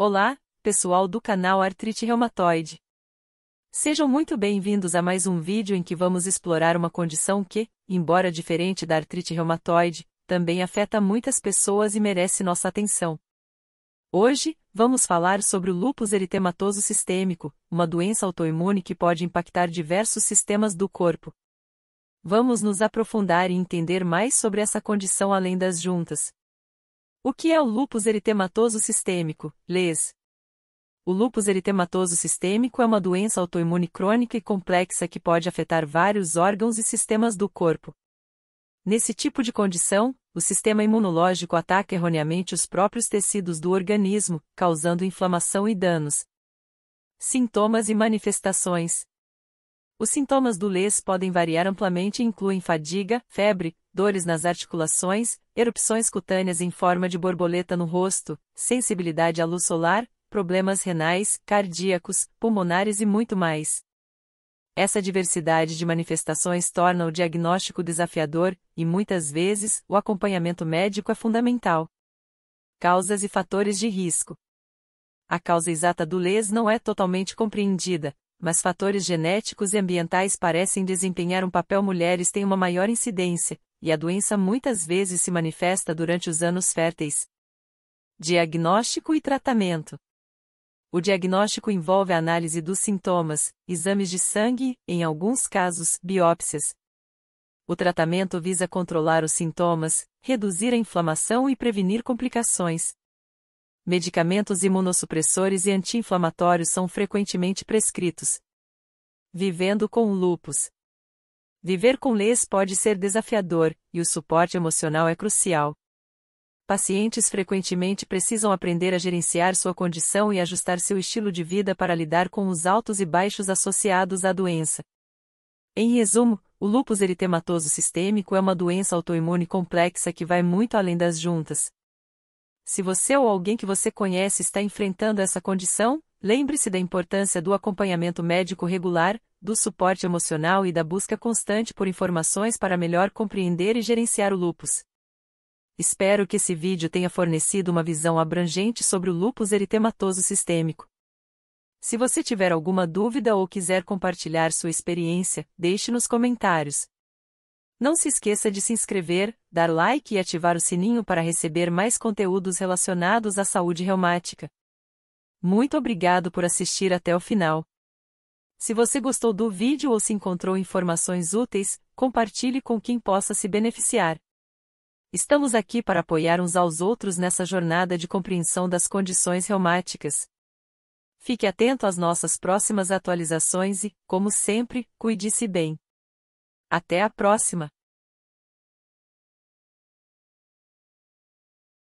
Olá, pessoal do canal Artrite Reumatoide. Sejam muito bem-vindos a mais um vídeo em que vamos explorar uma condição que, embora diferente da artrite reumatoide, também afeta muitas pessoas e merece nossa atenção. Hoje, vamos falar sobre o lúpus eritematoso sistêmico, uma doença autoimune que pode impactar diversos sistemas do corpo. Vamos nos aprofundar e entender mais sobre essa condição além das juntas, o que é o lúpus eritematoso sistêmico, LES? O lúpus eritematoso sistêmico é uma doença autoimune crônica e complexa que pode afetar vários órgãos e sistemas do corpo. Nesse tipo de condição, o sistema imunológico ataca erroneamente os próprios tecidos do organismo, causando inflamação e danos. Sintomas e manifestações: Os sintomas do LES podem variar amplamente e incluem fadiga, febre, dores nas articulações, erupções cutâneas em forma de borboleta no rosto, sensibilidade à luz solar, problemas renais, cardíacos, pulmonares e muito mais. Essa diversidade de manifestações torna o diagnóstico desafiador e, muitas vezes, o acompanhamento médico é fundamental. Causas e fatores de risco. A causa exata do les não é totalmente compreendida, mas fatores genéticos e ambientais parecem desempenhar um papel. Mulheres têm uma maior incidência, e a doença muitas vezes se manifesta durante os anos férteis. Diagnóstico e tratamento: O diagnóstico envolve a análise dos sintomas, exames de sangue em alguns casos, biópsias. O tratamento visa controlar os sintomas, reduzir a inflamação e prevenir complicações. Medicamentos imunossupressores e anti-inflamatórios são frequentemente prescritos. Vivendo com lupus, Viver com lês pode ser desafiador, e o suporte emocional é crucial. Pacientes frequentemente precisam aprender a gerenciar sua condição e ajustar seu estilo de vida para lidar com os altos e baixos associados à doença. Em resumo, o lúpus eritematoso sistêmico é uma doença autoimune complexa que vai muito além das juntas. Se você ou alguém que você conhece está enfrentando essa condição, Lembre-se da importância do acompanhamento médico regular, do suporte emocional e da busca constante por informações para melhor compreender e gerenciar o lupus. Espero que esse vídeo tenha fornecido uma visão abrangente sobre o lupus eritematoso sistêmico. Se você tiver alguma dúvida ou quiser compartilhar sua experiência, deixe nos comentários. Não se esqueça de se inscrever, dar like e ativar o sininho para receber mais conteúdos relacionados à saúde reumática. Muito obrigado por assistir até o final. Se você gostou do vídeo ou se encontrou informações úteis, compartilhe com quem possa se beneficiar. Estamos aqui para apoiar uns aos outros nessa jornada de compreensão das condições reumáticas. Fique atento às nossas próximas atualizações e, como sempre, cuide-se bem. Até a próxima!